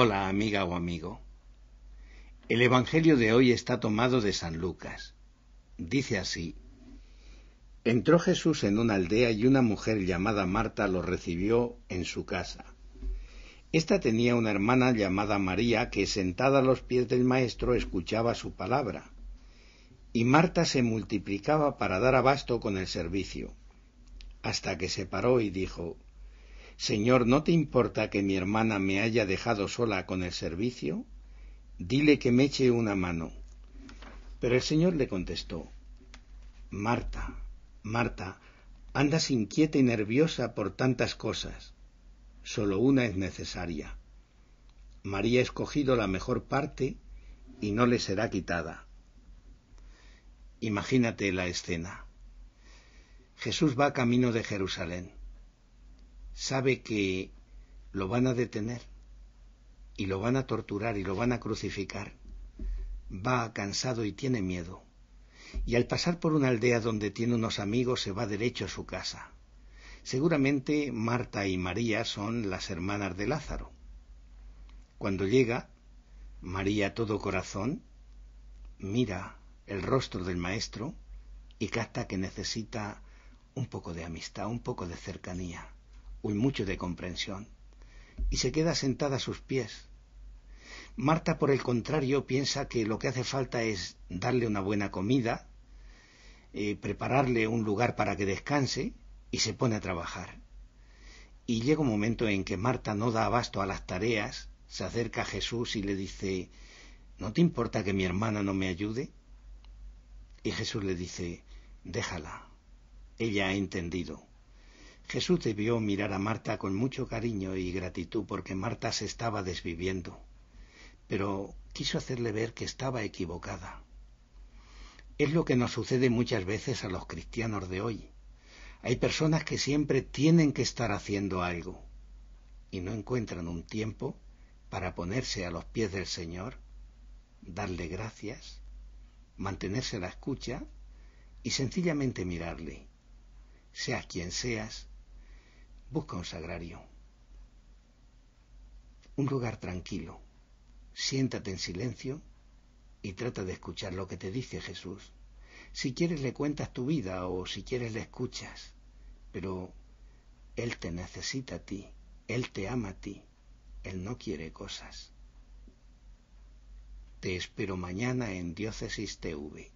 Hola amiga o amigo. El Evangelio de hoy está tomado de San Lucas. Dice así. Entró Jesús en una aldea y una mujer llamada Marta lo recibió en su casa. Esta tenía una hermana llamada María que sentada a los pies del maestro escuchaba su palabra. Y Marta se multiplicaba para dar abasto con el servicio, hasta que se paró y dijo Señor, ¿no te importa que mi hermana me haya dejado sola con el servicio? Dile que me eche una mano. Pero el Señor le contestó, Marta, Marta, andas inquieta y nerviosa por tantas cosas. Solo una es necesaria. María ha escogido la mejor parte y no le será quitada. Imagínate la escena. Jesús va camino de Jerusalén sabe que lo van a detener y lo van a torturar y lo van a crucificar, va cansado y tiene miedo. Y al pasar por una aldea donde tiene unos amigos se va derecho a su casa. Seguramente Marta y María son las hermanas de Lázaro. Cuando llega, María todo corazón mira el rostro del maestro y capta que necesita un poco de amistad, un poco de cercanía y mucho de comprensión, y se queda sentada a sus pies. Marta, por el contrario, piensa que lo que hace falta es darle una buena comida, eh, prepararle un lugar para que descanse y se pone a trabajar. Y llega un momento en que Marta no da abasto a las tareas, se acerca a Jesús y le dice, ¿no te importa que mi hermana no me ayude? Y Jesús le dice, déjala, ella ha entendido. Jesús debió mirar a Marta con mucho cariño y gratitud porque Marta se estaba desviviendo, pero quiso hacerle ver que estaba equivocada. Es lo que nos sucede muchas veces a los cristianos de hoy. Hay personas que siempre tienen que estar haciendo algo y no encuentran un tiempo para ponerse a los pies del Señor, darle gracias, mantenerse a la escucha y sencillamente mirarle. Seas quien seas, Busca un sagrario, un lugar tranquilo, siéntate en silencio y trata de escuchar lo que te dice Jesús. Si quieres le cuentas tu vida o si quieres le escuchas, pero Él te necesita a ti, Él te ama a ti, Él no quiere cosas. Te espero mañana en Diócesis TV.